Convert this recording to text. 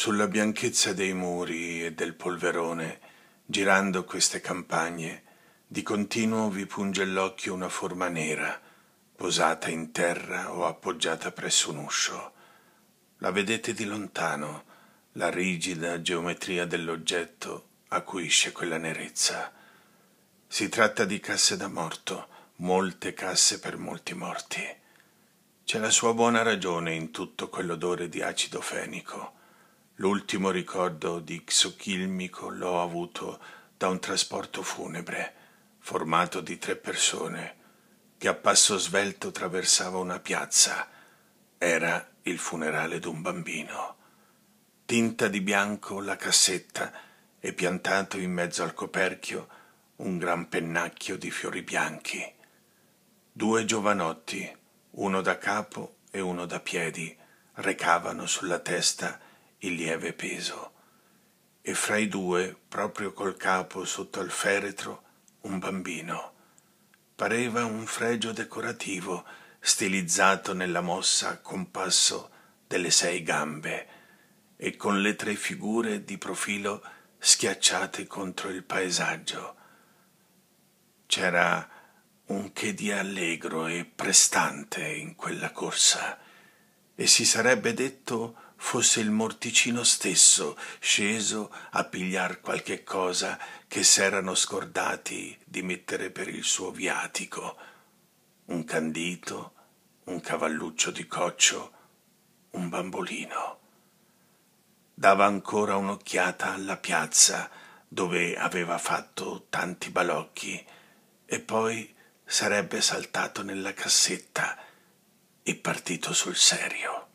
sulla bianchezza dei muri e del polverone, girando queste campagne, di continuo vi punge l'occhio una forma nera, posata in terra o appoggiata presso un uscio. La vedete di lontano, la rigida geometria dell'oggetto acuisce quella nerezza. Si tratta di casse da morto, molte casse per molti morti. C'è la sua buona ragione in tutto quell'odore di acido fenico L'ultimo ricordo di Xochilmico l'ho avuto da un trasporto funebre, formato di tre persone, che a passo svelto traversava una piazza. Era il funerale d'un bambino. Tinta di bianco la cassetta e piantato in mezzo al coperchio un gran pennacchio di fiori bianchi. Due giovanotti, uno da capo e uno da piedi, recavano sulla testa il lieve peso, e fra i due, proprio col capo sotto al feretro, un bambino. Pareva un fregio decorativo, stilizzato nella mossa a compasso delle sei gambe e con le tre figure di profilo schiacciate contro il paesaggio. C'era un che di allegro e prestante in quella corsa e si sarebbe detto fosse il morticino stesso sceso a pigliar qualche cosa che s'erano scordati di mettere per il suo viatico un candito un cavalluccio di coccio un bambolino dava ancora un'occhiata alla piazza dove aveva fatto tanti balocchi e poi sarebbe saltato nella cassetta e partito sul serio